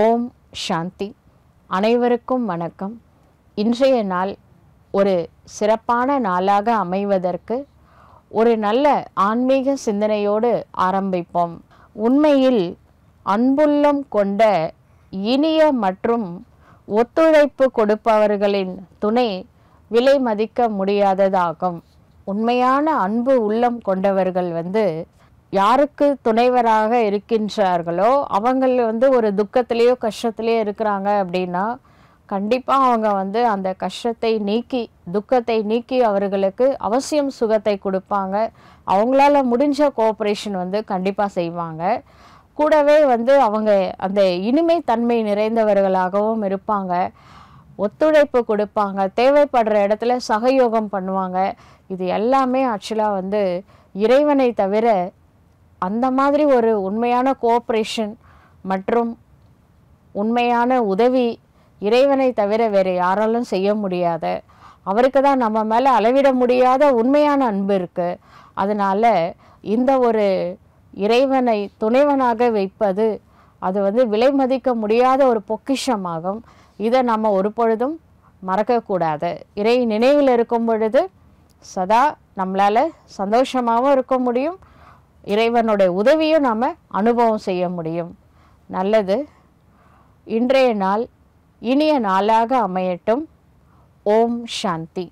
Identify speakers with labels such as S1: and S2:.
S1: ஓம் சாந்தி அனைவருக்கும் வணக்கம் இன்றைய நாள் ஒரு சிறப்பான நாளாக அமைவதற்கு ஒரு நல்ல ஆன்மீக சிந்தனையோடு ஆரம்பிப்போம் உண்மையில் அன்புள்ளம் கொண்ட இனிய மற்றும் ஒத்துழைப்பு கொடுப்பவர்களின் துணை விலை மதிக்க முடியாததாகும் உண்மையான அன்பு உள்ளம் கொண்டவர்கள் வந்து யாருக்கு துணைவராக இருக்கின்றார்களோ அவங்கள வந்து ஒரு துக்கத்திலேயோ கஷ்டத்திலேயோ இருக்கிறாங்க அப்படின்னா கண்டிப்பாக அவங்க வந்து அந்த கஷ்டத்தை நீக்கி துக்கத்தை நீக்கி அவர்களுக்கு அவசியம் சுகத்தை கொடுப்பாங்க அவங்களால முடிஞ்ச கோஆப்ரேஷன் வந்து கண்டிப்பாக செய்வாங்க கூடவே வந்து அவங்க அந்த இனிமை தன்மை நிறைந்தவர்களாகவும் இருப்பாங்க ஒத்துழைப்பு கொடுப்பாங்க தேவைப்படுற இடத்துல சகயோகம் பண்ணுவாங்க இது எல்லாமே ஆக்சுவலாக வந்து இறைவனை தவிர அந்த மாதிரி ஒரு உண்மையான கோஆப்ரேஷன் மற்றும் உண்மையான உதவி இறைவனை தவிர வேறு யாராலும் செய்ய முடியாத அவருக்கு தான் நம்ம மேலே அளவிட முடியாத உண்மையான அன்பு இருக்குது அதனால் இந்த ஒரு இறைவனை துணைவனாக வைப்பது அது வந்து விலை மதிக்க முடியாத ஒரு பொக்கிஷமாகும் இதை நம்ம ஒரு பொழுதும் மறக்கக்கூடாது இறை நினைவில் இருக்கும் பொழுது சதா நம்மளால் சந்தோஷமாகவும் இருக்க முடியும் இறைவனுடைய உதவியும் நாம் அனுபவம் செய்ய முடியும் நல்லது இன்றைய நாள் இனிய நாளாக அமையட்டும் ஓம் சாந்தி